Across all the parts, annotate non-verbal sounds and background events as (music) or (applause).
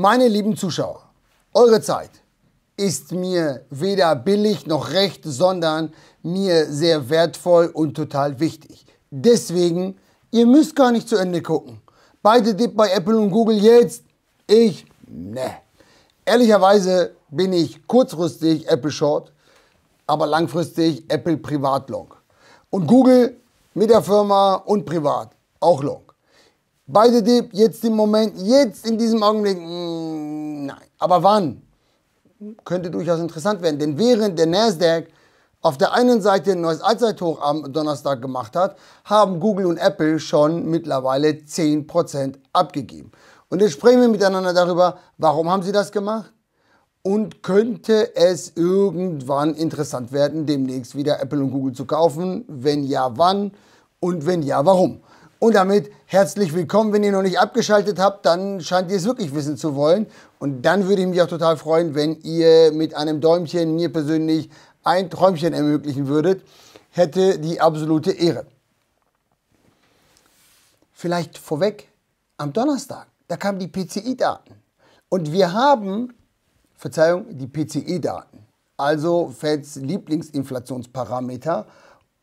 Meine lieben Zuschauer, eure Zeit ist mir weder billig noch recht, sondern mir sehr wertvoll und total wichtig. Deswegen, ihr müsst gar nicht zu Ende gucken. Beide Dip bei Apple und Google jetzt. Ich, ne. Ehrlicherweise bin ich kurzfristig Apple Short, aber langfristig Apple Privat Long. Und Google mit der Firma und privat auch Long. Beide Dip, jetzt im Moment, jetzt in diesem Augenblick, mh, mm, nein. Aber wann? Könnte durchaus interessant werden. Denn während der Nasdaq auf der einen Seite ein neues Allzeithoch am Donnerstag gemacht hat, haben Google und Apple schon mittlerweile 10% abgegeben. Und jetzt sprechen wir miteinander darüber, warum haben sie das gemacht? Und könnte es irgendwann interessant werden, demnächst wieder Apple und Google zu kaufen? Wenn ja, wann? Und wenn ja, warum? Und damit herzlich willkommen. Wenn ihr noch nicht abgeschaltet habt, dann scheint ihr es wirklich wissen zu wollen. Und dann würde ich mich auch total freuen, wenn ihr mit einem Däumchen mir persönlich ein Träumchen ermöglichen würdet. Hätte die absolute Ehre. Vielleicht vorweg, am Donnerstag, da kamen die PCI-Daten. Und wir haben, Verzeihung, die PCI-Daten, also Feds Lieblingsinflationsparameter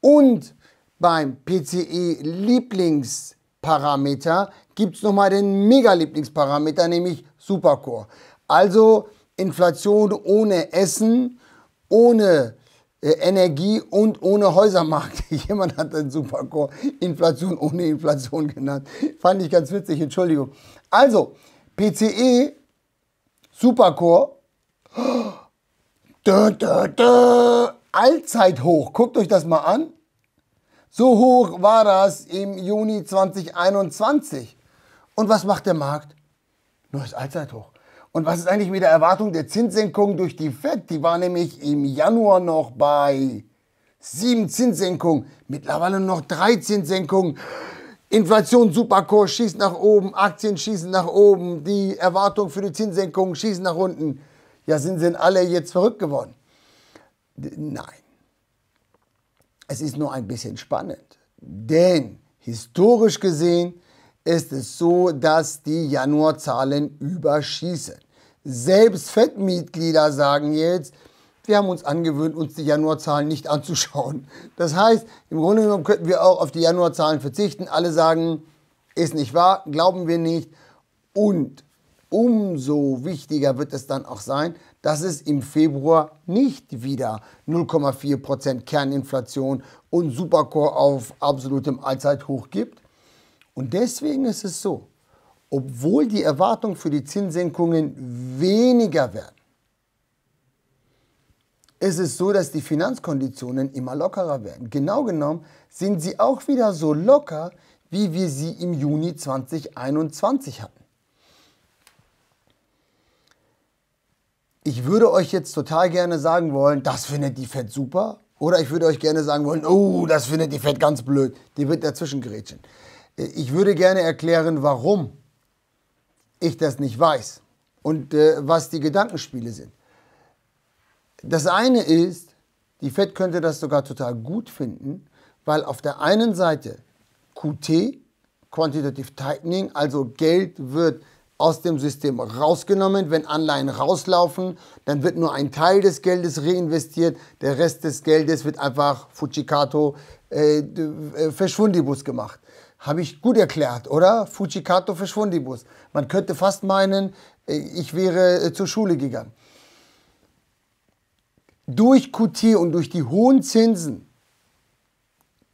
und beim PCE-Lieblingsparameter gibt es nochmal den Mega-Lieblingsparameter, nämlich Supercore. Also Inflation ohne Essen, ohne äh, Energie und ohne Häusermarkt. (laughs) Jemand hat den Supercore Inflation ohne Inflation genannt. Fand ich ganz witzig, Entschuldigung. Also, PCE, Supercore, (gasps) Allzeithoch. Guckt euch das mal an. So hoch war das im Juni 2021. Und was macht der Markt? Neues Allzeithoch. Und was ist eigentlich mit der Erwartung der Zinssenkung durch die FED? Die war nämlich im Januar noch bei sieben Zinssenkungen, mittlerweile noch drei Zinssenkungen. Inflation, Superkurs schießt nach oben, Aktien schießen nach oben, die Erwartung für die Zinssenkung schießt nach unten. Ja, sind sie denn alle jetzt verrückt geworden? Nein. Es ist nur ein bisschen spannend, denn historisch gesehen ist es so, dass die Januarzahlen überschießen. Selbst Fettmitglieder sagen jetzt, wir haben uns angewöhnt, uns die Januarzahlen nicht anzuschauen. Das heißt, im Grunde genommen könnten wir auch auf die Januarzahlen verzichten. Alle sagen, ist nicht wahr, glauben wir nicht. Und umso wichtiger wird es dann auch sein, dass es im Februar nicht wieder 0,4% Kerninflation und Supercore auf absolutem Allzeithoch gibt. Und deswegen ist es so, obwohl die Erwartungen für die Zinssenkungen weniger werden, ist es so, dass die Finanzkonditionen immer lockerer werden. Genau genommen sind sie auch wieder so locker, wie wir sie im Juni 2021 hatten. ich würde euch jetzt total gerne sagen wollen, das findet die Fett super. Oder ich würde euch gerne sagen wollen, oh, das findet die Fett ganz blöd. Die wird dazwischen gerätschen. Äh, ich würde gerne erklären, warum ich das nicht weiß und äh, was die Gedankenspiele sind. Das eine ist, die Fett könnte das sogar total gut finden, weil auf der einen Seite QT, Quantitative Tightening, also Geld wird aus dem System rausgenommen. Wenn Anleihen rauslaufen, dann wird nur ein Teil des Geldes reinvestiert. Der Rest des Geldes wird einfach Fujikato äh, äh Verschwundibus gemacht. Habe ich gut erklärt, oder? Fujikato Verschwundibus. Man könnte fast meinen, äh, ich wäre äh, zur Schule gegangen. Durch QT und durch die hohen Zinsen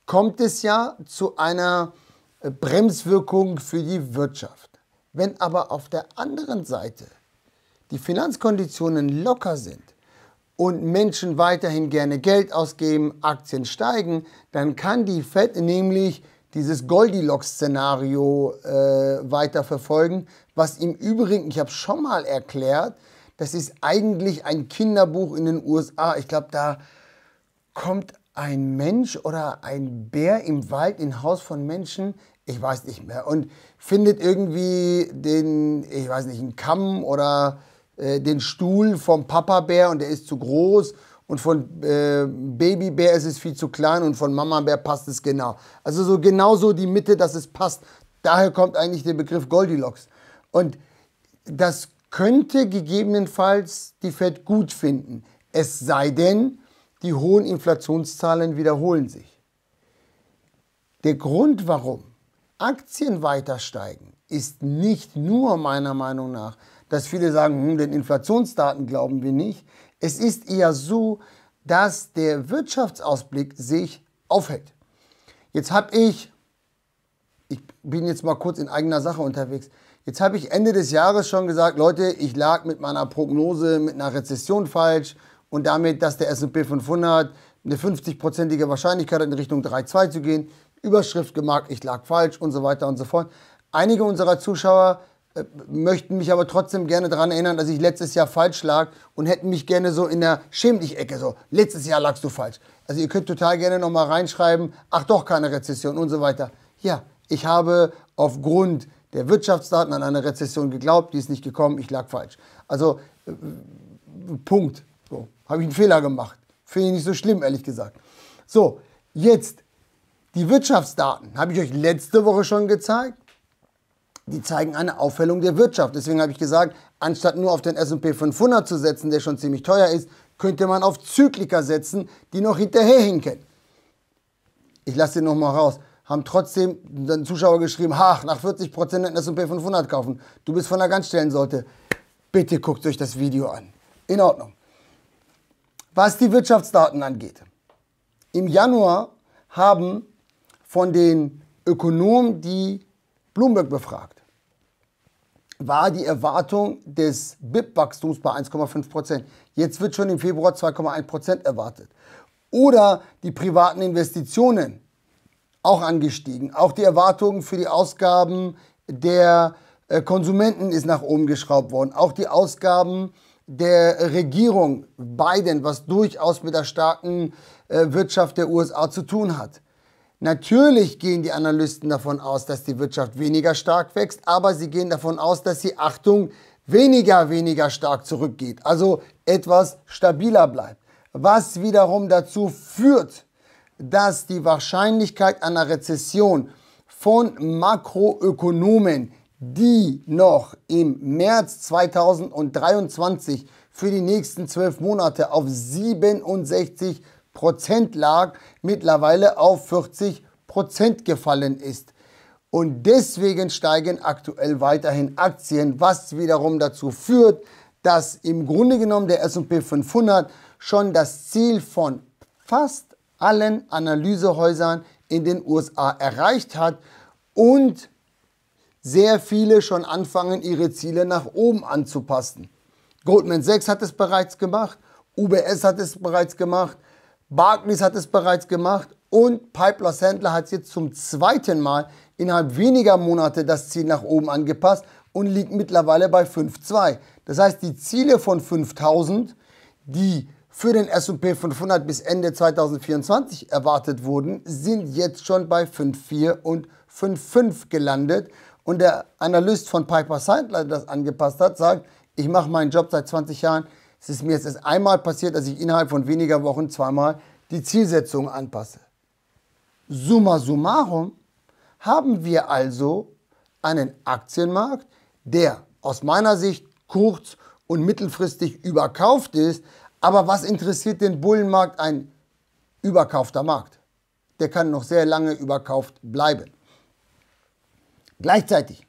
kommt es ja zu einer Bremswirkung für die Wirtschaft. Wenn aber auf der anderen Seite die Finanzkonditionen locker sind und Menschen weiterhin gerne Geld ausgeben, Aktien steigen, dann kann die Fed nämlich dieses Goldilocks-Szenario äh, weiter verfolgen, was im Übrigen, ich habe schon mal erklärt, das ist eigentlich ein Kinderbuch in den USA. Ich glaube, da kommt ein Mensch oder ein Bär im Wald in Haus von Menschen ich weiß nicht mehr, und findet irgendwie den, ich weiß nicht, einen Kamm oder äh, den Stuhl vom Papa-Bär und der ist zu groß und von äh, Baby-Bär ist es viel zu klein und von Mama-Bär passt es genau. Also so genau so die Mitte, dass es passt. Daher kommt eigentlich der Begriff Goldilocks. Und das könnte gegebenenfalls die Fed gut finden, es sei denn, die hohen Inflationszahlen wiederholen sich. Der Grund, warum Aktien weiter steigen, ist nicht nur meiner Meinung nach, dass viele sagen, hm, den Inflationsdaten glauben wir nicht. Es ist eher so, dass der Wirtschaftsausblick sich aufhält. Jetzt habe ich, ich bin jetzt mal kurz in eigener Sache unterwegs, jetzt habe ich Ende des Jahres schon gesagt, Leute, ich lag mit meiner Prognose mit einer Rezession falsch und damit, dass der SP 500 eine 50-prozentige Wahrscheinlichkeit hat, in Richtung 3,2 zu gehen. Überschrift gemacht, ich lag falsch und so weiter und so fort. Einige unserer Zuschauer äh, möchten mich aber trotzdem gerne daran erinnern, dass ich letztes Jahr falsch lag und hätten mich gerne so in der Schäm dich Ecke so, letztes Jahr lagst du falsch. Also ihr könnt total gerne nochmal reinschreiben, ach doch, keine Rezession und so weiter. Ja, ich habe aufgrund der Wirtschaftsdaten an eine Rezession geglaubt, die ist nicht gekommen, ich lag falsch. Also äh, Punkt. So, habe ich einen Fehler gemacht. Finde ich nicht so schlimm, ehrlich gesagt. So, jetzt die Wirtschaftsdaten habe ich euch letzte Woche schon gezeigt. Die zeigen eine Aufhellung der Wirtschaft. Deswegen habe ich gesagt, anstatt nur auf den S&P 500 zu setzen, der schon ziemlich teuer ist, könnte man auf Zykliker setzen, die noch hinterherhinken. Ich lasse den nochmal raus. Haben trotzdem dann Zuschauer geschrieben, ach, nach 40% den S&P 500 kaufen. Du bist von der ganzstellen sollte. Bitte guckt euch das Video an. In Ordnung. Was die Wirtschaftsdaten angeht. Im Januar haben von den Ökonomen, die Bloomberg befragt, war die Erwartung des BIP-Wachstums bei 1,5 Jetzt wird schon im Februar 2,1 erwartet. Oder die privaten Investitionen auch angestiegen. Auch die Erwartungen für die Ausgaben der äh, Konsumenten ist nach oben geschraubt worden. Auch die Ausgaben der Regierung Biden, was durchaus mit der starken äh, Wirtschaft der USA zu tun hat. Natürlich gehen die Analysten davon aus, dass die Wirtschaft weniger stark wächst, aber sie gehen davon aus, dass sie, Achtung, weniger, weniger stark zurückgeht, also etwas stabiler bleibt. Was wiederum dazu führt, dass die Wahrscheinlichkeit einer Rezession von Makroökonomen, die noch im März 2023 für die nächsten zwölf Monate auf 67 Prozent lag, mittlerweile auf 40 Prozent gefallen ist. Und deswegen steigen aktuell weiterhin Aktien, was wiederum dazu führt, dass im Grunde genommen der SP 500 schon das Ziel von fast allen Analysehäusern in den USA erreicht hat und sehr viele schon anfangen, ihre Ziele nach oben anzupassen. Goldman Sachs hat es bereits gemacht, UBS hat es bereits gemacht, Barclays hat es bereits gemacht und Pipeless Händler hat jetzt zum zweiten Mal innerhalb weniger Monate das Ziel nach oben angepasst und liegt mittlerweile bei 5,2. Das heißt, die Ziele von 5000, die für den S&P 500 bis Ende 2024 erwartet wurden, sind jetzt schon bei 5,4 und 5,5 gelandet. Und der Analyst von Piper Sandler, der das angepasst hat, sagt, ich mache meinen Job seit 20 Jahren. Es ist mir jetzt erst einmal passiert, dass ich innerhalb von weniger Wochen zweimal die Zielsetzung anpasse. Summa summarum haben wir also einen Aktienmarkt, der aus meiner Sicht kurz- und mittelfristig überkauft ist. Aber was interessiert den Bullenmarkt ein überkaufter Markt? Der kann noch sehr lange überkauft bleiben. Gleichzeitig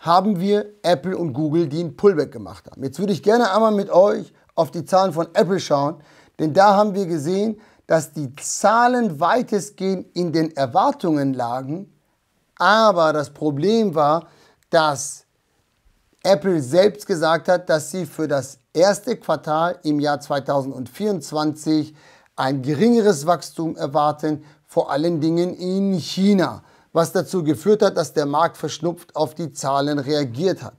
haben wir Apple und Google, die ein Pullback gemacht haben. Jetzt würde ich gerne einmal mit euch auf die Zahlen von Apple schauen. Denn da haben wir gesehen, dass die Zahlen weitestgehend in den Erwartungen lagen, aber das Problem war, dass Apple selbst gesagt hat, dass sie für das erste Quartal im Jahr 2024 ein geringeres Wachstum erwarten, vor allen Dingen in China, was dazu geführt hat, dass der Markt verschnupft auf die Zahlen reagiert hat.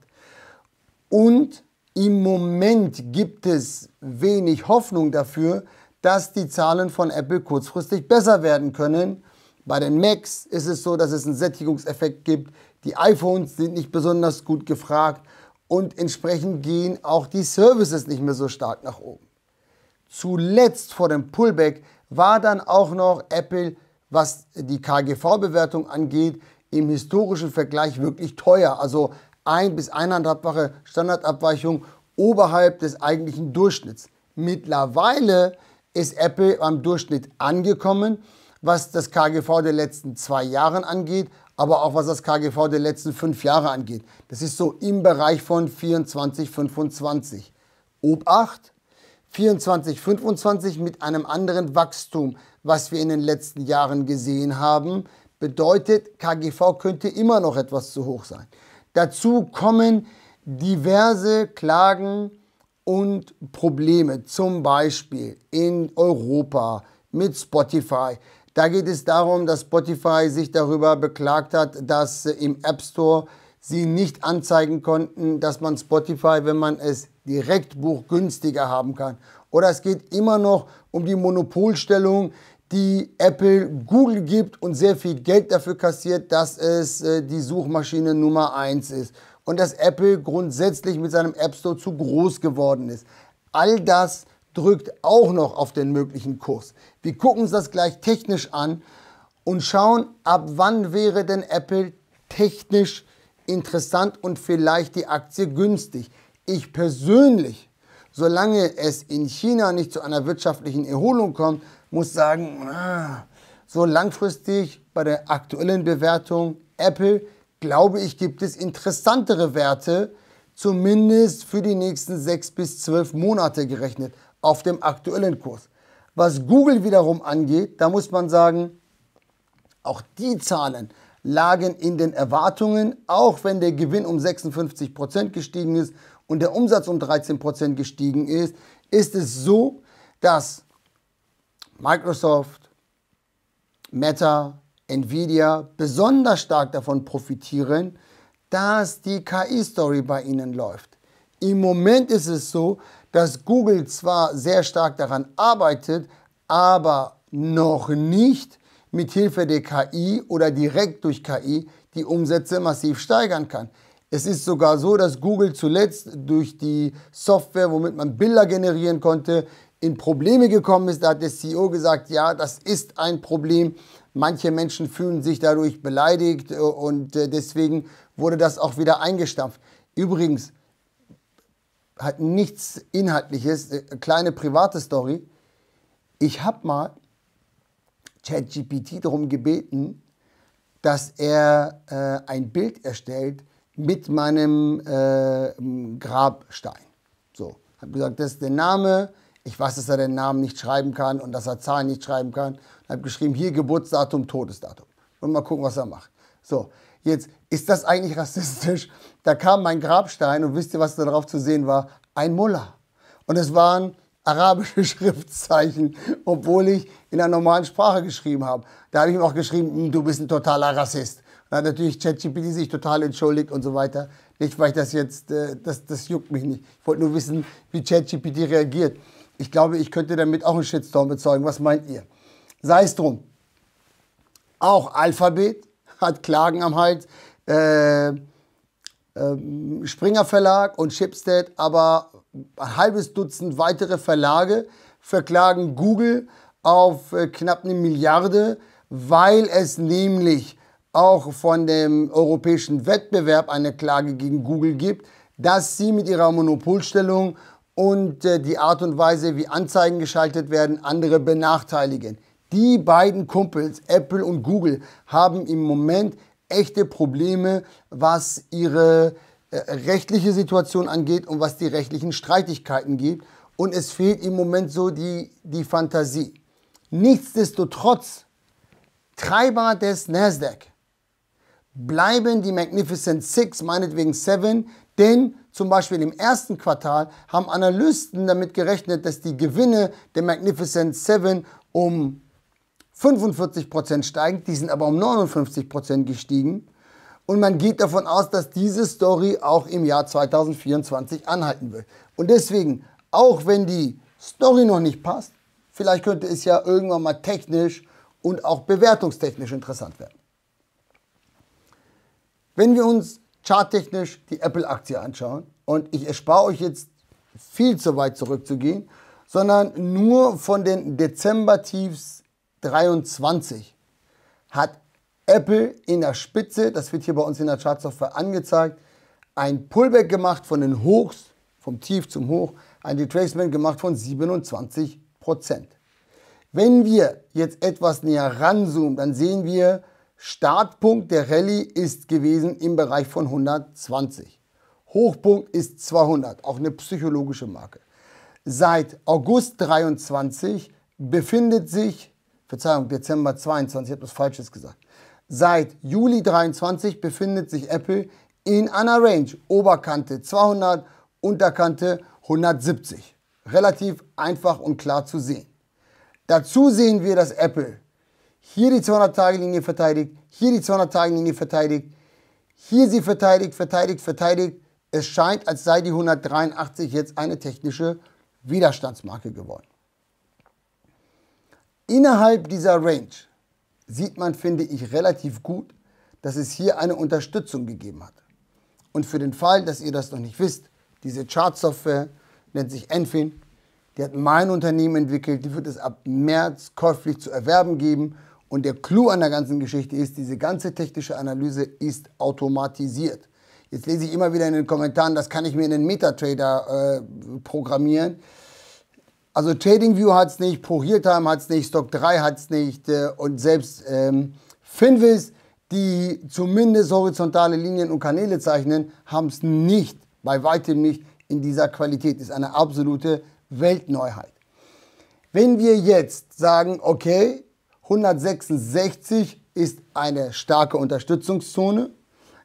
Und im Moment gibt es wenig Hoffnung dafür, dass die Zahlen von Apple kurzfristig besser werden können. Bei den Macs ist es so, dass es einen Sättigungseffekt gibt. Die iPhones sind nicht besonders gut gefragt und entsprechend gehen auch die Services nicht mehr so stark nach oben. Zuletzt vor dem Pullback war dann auch noch Apple, was die KGV-Bewertung angeht, im historischen Vergleich wirklich teuer. Also ein bis eineinhalbfache Standardabweichung oberhalb des eigentlichen Durchschnitts. Mittlerweile ist Apple am Durchschnitt angekommen, was das KGV der letzten zwei Jahre angeht, aber auch was das KGV der letzten fünf Jahre angeht. Das ist so im Bereich von 24,25. Obacht, 24,25 mit einem anderen Wachstum, was wir in den letzten Jahren gesehen haben, bedeutet, KGV könnte immer noch etwas zu hoch sein. Dazu kommen diverse Klagen und Probleme, zum Beispiel in Europa mit Spotify. Da geht es darum, dass Spotify sich darüber beklagt hat, dass im App Store sie nicht anzeigen konnten, dass man Spotify, wenn man es direkt bucht, günstiger haben kann. Oder es geht immer noch um die Monopolstellung die Apple Google gibt und sehr viel Geld dafür kassiert, dass es äh, die Suchmaschine Nummer 1 ist und dass Apple grundsätzlich mit seinem App Store zu groß geworden ist. All das drückt auch noch auf den möglichen Kurs. Wir gucken uns das gleich technisch an und schauen, ab wann wäre denn Apple technisch interessant und vielleicht die Aktie günstig. Ich persönlich, solange es in China nicht zu einer wirtschaftlichen Erholung kommt, muss sagen, so langfristig bei der aktuellen Bewertung Apple, glaube ich, gibt es interessantere Werte, zumindest für die nächsten sechs bis zwölf Monate gerechnet, auf dem aktuellen Kurs. Was Google wiederum angeht, da muss man sagen, auch die Zahlen lagen in den Erwartungen, auch wenn der Gewinn um 56% gestiegen ist und der Umsatz um 13% gestiegen ist, ist es so, dass Microsoft, Meta, Nvidia besonders stark davon profitieren, dass die KI-Story bei ihnen läuft. Im Moment ist es so, dass Google zwar sehr stark daran arbeitet, aber noch nicht mit Hilfe der KI oder direkt durch KI die Umsätze massiv steigern kann. Es ist sogar so, dass Google zuletzt durch die Software, womit man Bilder generieren konnte, in Probleme gekommen ist. Da hat der CEO gesagt, ja, das ist ein Problem. Manche Menschen fühlen sich dadurch beleidigt äh, und äh, deswegen wurde das auch wieder eingestampft. Übrigens hat nichts Inhaltliches, äh, kleine private Story. Ich habe mal ChatGPT darum gebeten, dass er äh, ein Bild erstellt mit meinem äh, Grabstein. So, habe gesagt, das ist der Name, ich weiß, dass er den Namen nicht schreiben kann und dass er Zahlen nicht schreiben kann. Ich habe geschrieben, hier Geburtsdatum, Todesdatum. Und mal gucken, was er macht. So, jetzt, ist das eigentlich rassistisch? Da kam mein Grabstein und wisst ihr, was da drauf zu sehen war? Ein Mullah. Und es waren arabische (laughs) Schriftzeichen, obwohl ich in einer normalen Sprache geschrieben habe. Da habe ich ihm auch geschrieben, hm, du bist ein totaler Rassist. Da hat natürlich ChatGPT sich total entschuldigt und so weiter. Nicht, weil ich das jetzt, äh, das, das juckt mich nicht. Ich wollte nur wissen, wie ChatGPT reagiert. Ich glaube, ich könnte damit auch einen Shitstorm bezeugen. Was meint ihr? Sei es drum. Auch Alphabet hat Klagen am Hals. Äh, ähm, Springer Verlag und Chipstead, aber ein halbes Dutzend weitere Verlage verklagen Google auf äh, knapp eine Milliarde, weil es nämlich auch von dem europäischen Wettbewerb eine Klage gegen Google gibt, dass sie mit ihrer Monopolstellung und äh, die Art und Weise, wie Anzeigen geschaltet werden, andere benachteiligen. Die beiden Kumpels, Apple und Google, haben im Moment echte Probleme, was ihre äh, rechtliche Situation angeht und was die rechtlichen Streitigkeiten gibt. Und es fehlt im Moment so die, die Fantasie. Nichtsdestotrotz, Treiber des Nasdaq bleiben die Magnificent Six, meinetwegen Seven, denn zum Beispiel im ersten Quartal haben Analysten damit gerechnet, dass die Gewinne der Magnificent 7 um 45% Prozent steigen, die sind aber um 59% Prozent gestiegen. Und man geht davon aus, dass diese Story auch im Jahr 2024 anhalten wird. Und deswegen, auch wenn die Story noch nicht passt, vielleicht könnte es ja irgendwann mal technisch und auch bewertungstechnisch interessant werden. Wenn wir uns charttechnisch die Apple-Aktie anschauen. Und ich erspare euch jetzt viel zu weit zurückzugehen, sondern nur von den Dezember-Tiefs 23 hat Apple in der Spitze, das wird hier bei uns in der Chartsoftware angezeigt, ein Pullback gemacht von den Hochs, vom Tief zum Hoch, ein Retracement gemacht von 27 Wenn wir jetzt etwas näher ranzoomen, dann sehen wir, Startpunkt der Rallye ist gewesen im Bereich von 120. Hochpunkt ist 200, auch eine psychologische Marke. Seit August 23 befindet sich, Verzeihung, Dezember 22, ich habe das Falsches gesagt. Seit Juli 23 befindet sich Apple in einer Range, Oberkante 200, Unterkante 170. Relativ einfach und klar zu sehen. Dazu sehen wir, dass Apple hier die 200-Tage-Linie verteidigt, hier die 200-Tage-Linie verteidigt, hier sie verteidigt, verteidigt, verteidigt. Es scheint, als sei die 183 jetzt eine technische Widerstandsmarke geworden. Innerhalb dieser Range sieht man, finde ich, relativ gut, dass es hier eine Unterstützung gegeben hat. Und für den Fall, dass ihr das noch nicht wisst, diese Chartsoftware nennt sich Enfin. Die hat mein Unternehmen entwickelt. Die wird es ab März käuflich zu erwerben geben. Und der Clou an der ganzen Geschichte ist, diese ganze technische Analyse ist automatisiert. Jetzt lese ich immer wieder in den Kommentaren, das kann ich mir in den MetaTrader äh, programmieren. Also TradingView hat es nicht, ProRealTime hat es nicht, Stock3 hat es nicht äh, und selbst ähm, Finvis, die zumindest horizontale Linien und Kanäle zeichnen, haben es nicht, bei weitem nicht in dieser Qualität. Ist eine absolute Weltneuheit. Wenn wir jetzt sagen, okay, 166 ist eine starke Unterstützungszone.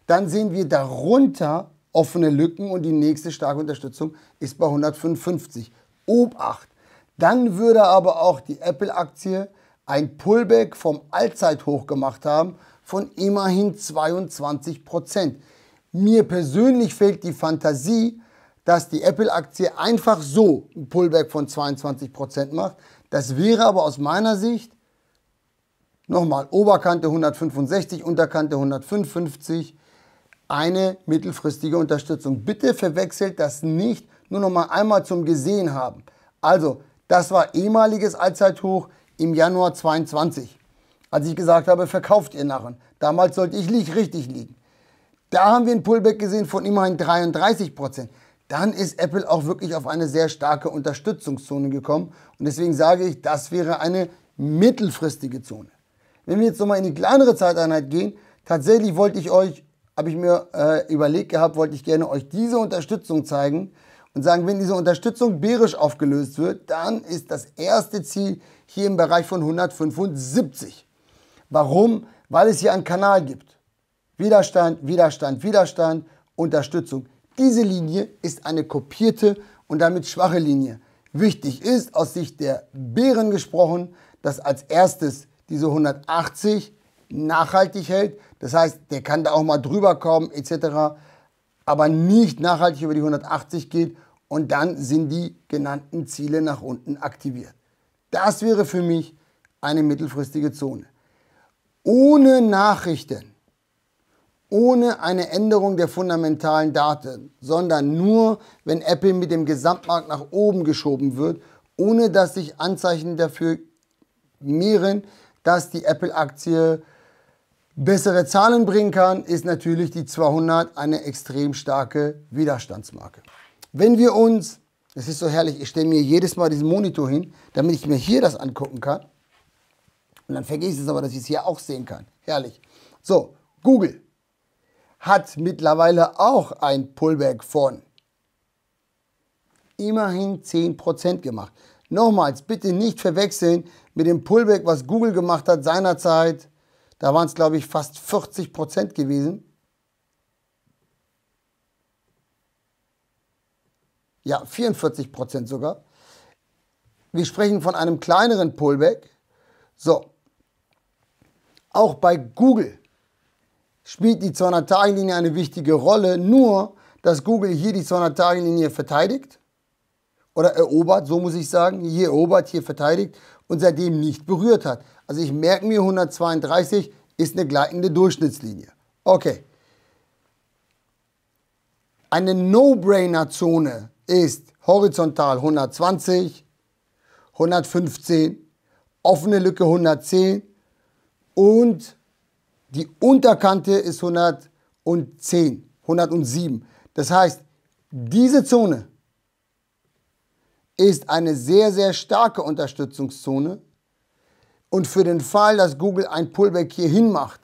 Dann sehen wir darunter offene Lücken und die nächste starke Unterstützung ist bei 155. Obacht! Dann würde aber auch die Apple-Aktie ein Pullback vom Allzeithoch gemacht haben von immerhin 22 Prozent. Mir persönlich fehlt die Fantasie, dass die Apple-Aktie einfach so ein Pullback von 22 Prozent macht. Das wäre aber aus meiner Sicht Nochmal, Oberkante 165, Unterkante 155, eine mittelfristige Unterstützung. Bitte verwechselt das nicht, nur noch mal einmal zum Gesehen haben. Also, das war ehemaliges Allzeithoch im Januar 22, als ich gesagt habe, verkauft ihr Narren. Damals sollte ich nicht richtig liegen. Da haben wir ein Pullback gesehen von immerhin 33 Prozent. Dann ist Apple auch wirklich auf eine sehr starke Unterstützungszone gekommen. Und deswegen sage ich, das wäre eine mittelfristige Zone. Wenn wir jetzt nochmal in die kleinere Zeiteinheit gehen, tatsächlich wollte ich euch, habe ich mir äh, überlegt gehabt, wollte ich gerne euch diese Unterstützung zeigen und sagen, wenn diese Unterstützung bärisch aufgelöst wird, dann ist das erste Ziel hier im Bereich von 175. Warum? Weil es hier einen Kanal gibt. Widerstand, Widerstand, Widerstand, Unterstützung. Diese Linie ist eine kopierte und damit schwache Linie. Wichtig ist, aus Sicht der Bären gesprochen, dass als erstes diese 180 nachhaltig hält. Das heißt, der kann da auch mal drüber kommen etc., aber nicht nachhaltig über die 180 geht und dann sind die genannten Ziele nach unten aktiviert. Das wäre für mich eine mittelfristige Zone. Ohne Nachrichten, ohne eine Änderung der fundamentalen Daten, sondern nur, wenn Apple mit dem Gesamtmarkt nach oben geschoben wird, ohne dass sich Anzeichen dafür mehren, dass die Apple-Aktie bessere Zahlen bringen kann, ist natürlich die 200 eine extrem starke Widerstandsmarke. Wenn wir uns, es ist so herrlich, ich stelle mir jedes Mal diesen Monitor hin, damit ich mir hier das angucken kann. Und dann vergesse ich es aber, dass ich es hier auch sehen kann. Herrlich. So, Google hat mittlerweile auch ein Pullback von immerhin 10% gemacht. Nochmals, bitte nicht verwechseln mit dem Pullback, was Google gemacht hat seinerzeit. Da waren es, glaube ich, fast 40 Prozent gewesen. Ja, 44 Prozent sogar. Wir sprechen von einem kleineren Pullback. So, auch bei Google spielt die 200-Tage-Linie eine wichtige Rolle, nur dass Google hier die 200-Tage-Linie verteidigt oder erobert, so muss ich sagen, hier erobert, hier verteidigt und seitdem nicht berührt hat. Also ich merke mir, 132 ist eine gleitende Durchschnittslinie. Okay. Eine No-Brainer-Zone ist horizontal 120, 115, offene Lücke 110 und die Unterkante ist 110, 107. Das heißt, diese Zone ist eine sehr, sehr starke Unterstützungszone. Und für den Fall, dass Google ein Pullback hierhin macht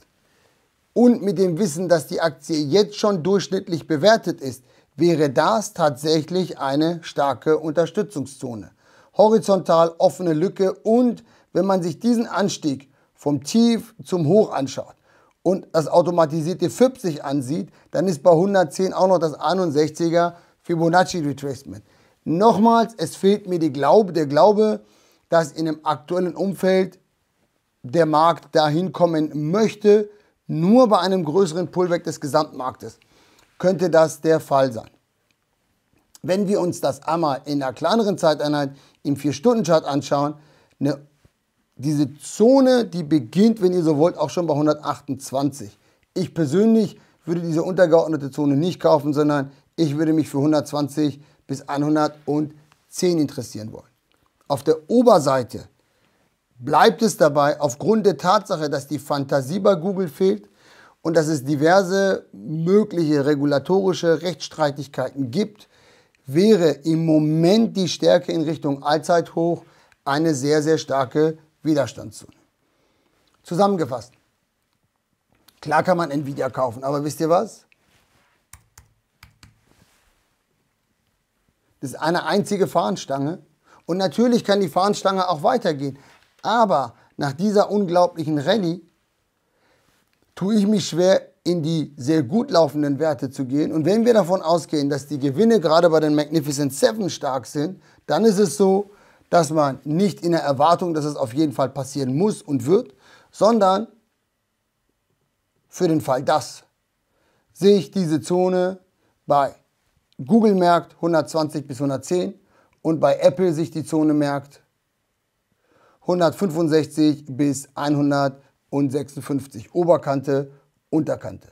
und mit dem Wissen, dass die Aktie jetzt schon durchschnittlich bewertet ist, wäre das tatsächlich eine starke Unterstützungszone. Horizontal offene Lücke und wenn man sich diesen Anstieg vom Tief zum Hoch anschaut und das automatisierte FIP sich ansieht, dann ist bei 110 auch noch das 61er Fibonacci Retracement. Nochmals, es fehlt mir Glaube, der Glaube, dass in dem aktuellen Umfeld der Markt dahin kommen möchte, nur bei einem größeren Pullback des Gesamtmarktes könnte das der Fall sein. Wenn wir uns das einmal in einer kleineren Zeiteinheit im 4-Stunden-Chart anschauen, eine, diese Zone, die beginnt, wenn ihr so wollt, auch schon bei 128. Ich persönlich würde diese untergeordnete Zone nicht kaufen, sondern ich würde mich für 120 kaufen bis 110 interessieren wollen. Auf der Oberseite bleibt es dabei, aufgrund der Tatsache, dass die Fantasie bei Google fehlt und dass es diverse mögliche regulatorische Rechtsstreitigkeiten gibt, wäre im Moment die Stärke in Richtung Allzeithoch eine sehr, sehr starke Widerstandszone. Zusammengefasst, klar kann man Nvidia kaufen, aber wisst ihr was? Das ist eine einzige Fahnenstange. Und natürlich kann die Fahnenstange auch weitergehen. Aber nach dieser unglaublichen Rallye tue ich mich schwer, in die sehr gut laufenden Werte zu gehen. Und wenn wir davon ausgehen, dass die Gewinne gerade bei den Magnificent Seven stark sind, dann ist es so, dass man nicht in der Erwartung, dass es auf jeden Fall passieren muss und wird, sondern für den Fall das sehe ich diese Zone bei Google merkt 120 bis 110 und bei Apple sich die Zone merkt 165 bis 156 Oberkante, Unterkante.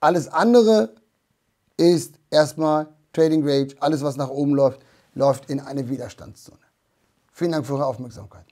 Alles andere ist erstmal Trading Rage, alles was nach oben läuft, läuft in eine Widerstandszone. Vielen Dank für Ihre Aufmerksamkeit.